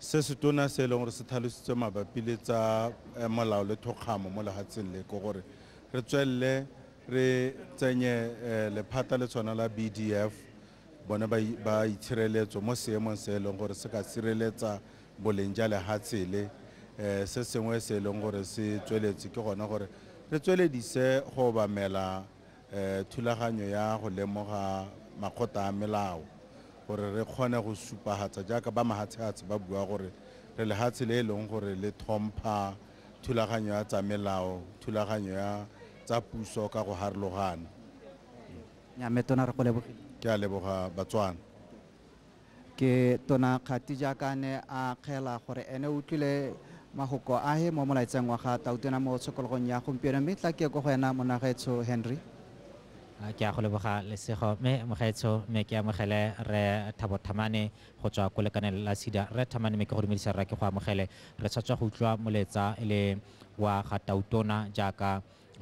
se se tona se e leng gore se tlhalositswe mabapi le tsa eh, molao le thokgamo mo lehatsheng le ke gore re tswelele re tsenye eh, lephata le tshwana la b d f bone ba itshireletso mo seemong se e leng gore se ka sireletsa boleng ja lehatshele um eh, se sengwe se e leng gore se tsweletse ke gona gore re tsweledise go obamela um thulaganyo ya go lemoga makgota a melao gore re kgone go supagatsa jaaka ba mahatshehatse ba bua gore re lehatshe le e leng gore le thompha thulaganyo ya tsa melao thulaganyo ya tsa puso ka go harologana nyame tona re go lebogile ke a leboga batswana ke tona kgati jaaka ne a kgela gore ene o tlile magoko a he mo molaetseng wa ga tautena mo tshokologong ya gompieno mme tla ke ko go ena monagetso henry ke a go leboga lesego mme mogaetsho mme ke amogele re thabo thamane go tswa ko lekaneng la sida re thamane mme ke go dumedisa rra ke go amogele re tshwatswa go utlwa moletsa e le wa ga tautona jaaka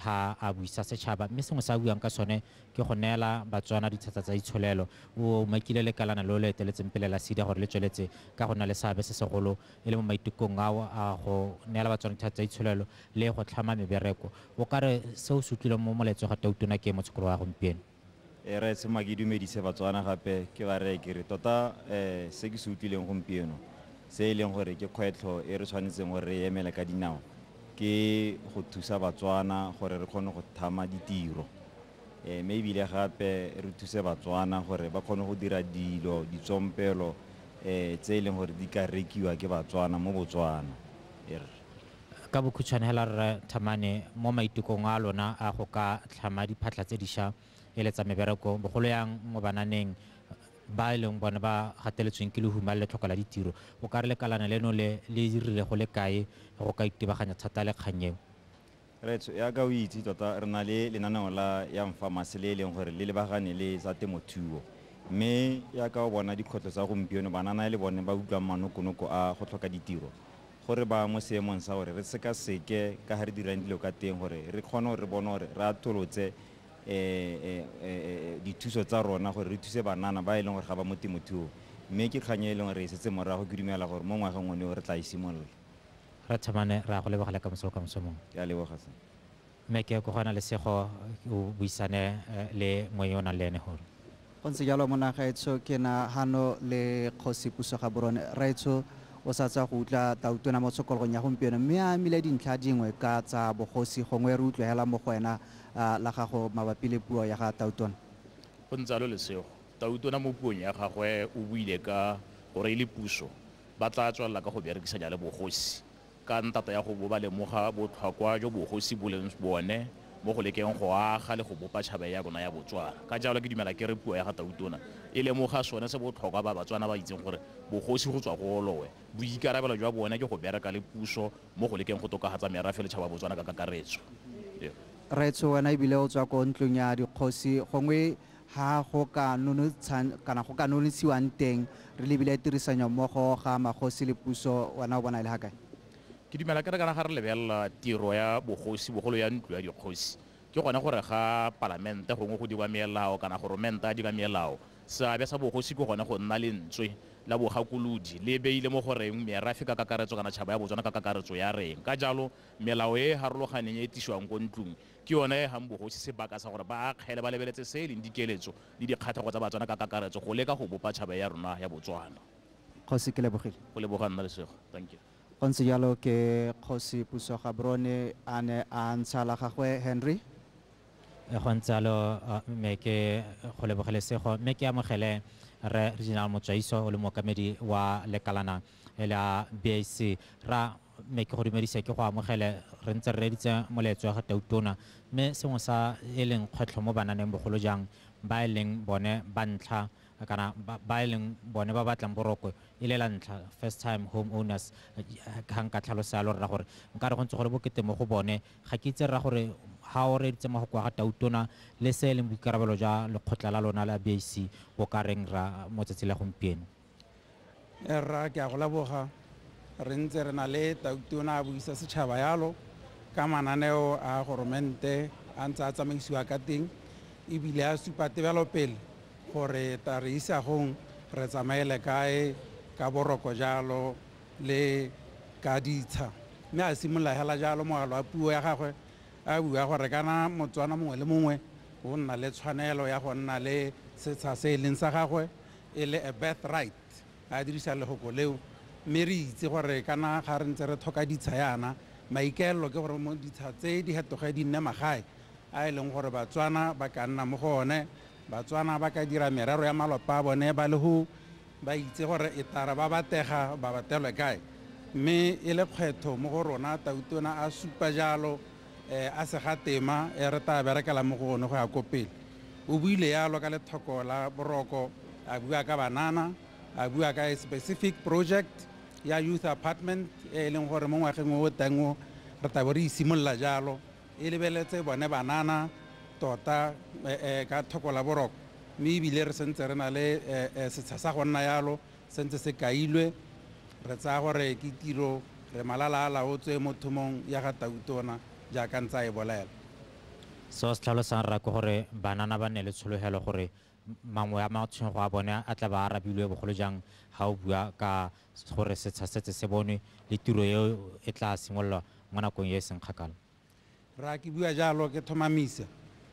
ha a buisa setšhaba mme sengwe se a buang ka sone ke go neela batswana dithata tsa itsholelo o makile lekalana le o le eteletseng pele la sida gore le tsweletse ka go nna le seabe se segolo e le mo maitekong ao a go neela batswana dithata tsa itsholelo le go tlhama mebereko o kare seo se utlwileng mo moletso ga tautuna ke e motshokolo wa gompieno e re tsema ke dumedise batswana gape ke ba re kere tota um se ke se utlwileng gompieno se e leng gore ke kgwetlho e re tshwanetseng gore re emele ka dinao ke go thusa batswana gore re kgone go thama ditiro um mme ebile gape re thuse batswana gore ba kgone go dira dilo ditsompelo um eh, tse e leng gore di ka rekiwa ke batswana mo botswana e ka bokhutshwane hela rre thamane mo maitekong a lona a go ka tlhama diphatlha tse dišwa e letsa mebereko bogolo yang mo bananeng ba e leng bone ba gateletsweng ke lehuma le letlhoka la ditiro o ka re lekalana leno le le dirile go le kae go ka itebaganya thata le kgang retso right yaka o itse tota re na le lenaneo la ya mfamase le e leng gore le lebagane le tsa temothuo mme yaka o bona dikgwetlho tsa gompieno banana le bone ba utlwang manokonoko a go tlhoka ditiro gore ba mo seemong sa gore re sekaseke ka ga re dirang dilo ka teng gore re kgone gore re bone gore re atolotse Eh, eh, eh, dithuso tsa rona gore re thuse banana ba e leng gore ga ba mo temothuong mme ke kganye e e leng e setse morago ke dumela gore mo ngwageng one o re tla e simolola ra thamane ra go lebogela ka moso ka moso mongwe ke a leboga sa mme ke go gona lesego o buisane le ngwe o nang le ene gore go ntse jalo monagaetsho ke le kgosi puso ga borone raetsho o sa tsa go utlwa tautona mo tshokologong ya gompieno mme a amile dintlha dingwe ka tsa bogosi gongwe re utlwagela mo go wena la gago mabapi le puo ya ga tautona go ntse lo lesego tautona mo puong ya gagwe o buile ka gore e le puso ba tla tswalela ka go berekisanya le bogosi ka ntata ya go bo ba lemoga botlhokwa jo bogosi boleng bone mo go lekeng go aga le go bopa tšhaba ya rona ya botswana ka jalo ke dumela ke re puo ya ga tautona e lemoga sone se botlhokwa ba batswana ba itseng gore bogosi go tswa go olowe boikarabelo jwa bone ke go bereka le puso mo go lekeng go tokagatsa merafe le tšhaba botswana ka kakaretso ee. retso wena ebile o tswa ko ntlong ya dikgosi gongwe ha go ka kana go ka nonontshiwang teng re lebile tirisanyo mmogo ga magosi le puso wena o bona e le ga kae ke dumela ke re kana ga re lebelela tiro ya bogosi bogolo ya ntlo ya dikgosi ke gone gore ga palamente gongwe go diwa melao kana goromente a diwa melao seabe sa bogosi ke gone go nna lentswe la bogakolodi le beile mo goreng merafe ka kakaretso kana tšhaba ya botswana ka kakaretso ya reng ka jalo melao e e harologaneng e e tisiwang ko ntlong ke yone e gang e bogosi sebaka sa gore ba kgele ba lebeletse se e leng dikeletso le dikgatlhego tsa batswana ka kakaretso go leka go bopa tšhaba ya rona ya botswana kgosi ke lebogile go leboga nna lesego thank you go ntse jalo ke kgosi puso gabrone a ne a ntsha la gagwe henry e go ntse jalo mme ke go lebogelesego mme ke amogele re reginal motswaiso o le mokamedi wa lekalana e la bac ra me ke go dumedise ke go amogele re ntse re reditse moletso ga tautona mme sengwe sa e leng kgwetlho mo bananeng bogolo jang ba e leng bone ba ntlha kana ba e leng bone ba batlang boroko e le la ntlha first time home owners ga nka tlhalosa lo rra gore nka re go ntse gore bokete mo go bone ga ke itse rra gore ga o reditse magoko a ga tautona le se e leng boikarabelo jwa lekgotla la lona la bac bo ka reng ra motsatsi la gompieno eh, rra ke a go laboga re ntse re na le tautona a buisa setšhaba yalo ka mananeo a goromente a ntse a tsamaisiwa ka teng ebile a supa tebelopele gore ta re isa gong re tsamaele kae ka boroko jalo le ka ditsha mme a simolola fela jalo mogalo wa puo ya gagwe a bua gore kana motswana mongwe le mongwe o nna le tshwanelo ya go nna le setsha se e leng sa gagwe e le a birth right a dirisa legoko leo mme re itse gore kana ga re ntse re thoka ditsha yana maikaelelo ke gore mo ditsha tse di hetoge di nne magae a e leng gore batswana ba ka nna mo go one batswana ba ka dira merero ya malopa a bone ba le go ba itse gore e tara ba batega ba batelwe kae mme e le kgwetho mo go rona tautona a supa jalo um a se ga tema e re ta berekela mo go one go ya ko pele o buile yalo ka lethoko la boroko a bua ka banana a bua ka specific project ya youth apartment e e leng gore mo ngwageng o o teng o re tabe re isimolola jalo e lebeletse bone banana tota eh, eh, ka thoko la boroko mme ebile re sentse re na le eh, setsha sa go nna yalo sentse se kailwe re tsaya gore ke tiro re malala a laotswe mo thomong ya ga tautona jaaka ntse a e bolela seo se tlhalosang ra ke gore banana ba ne le tshologelo gore mangwe a matshwenyego a bone a tla ba arabilwe bogolo jang ga o bua ka gore setsha setse se bonwe le tiro eo e tla simololwa mo nakong e e seng kgakala ra ke bua jalo ke thomamisa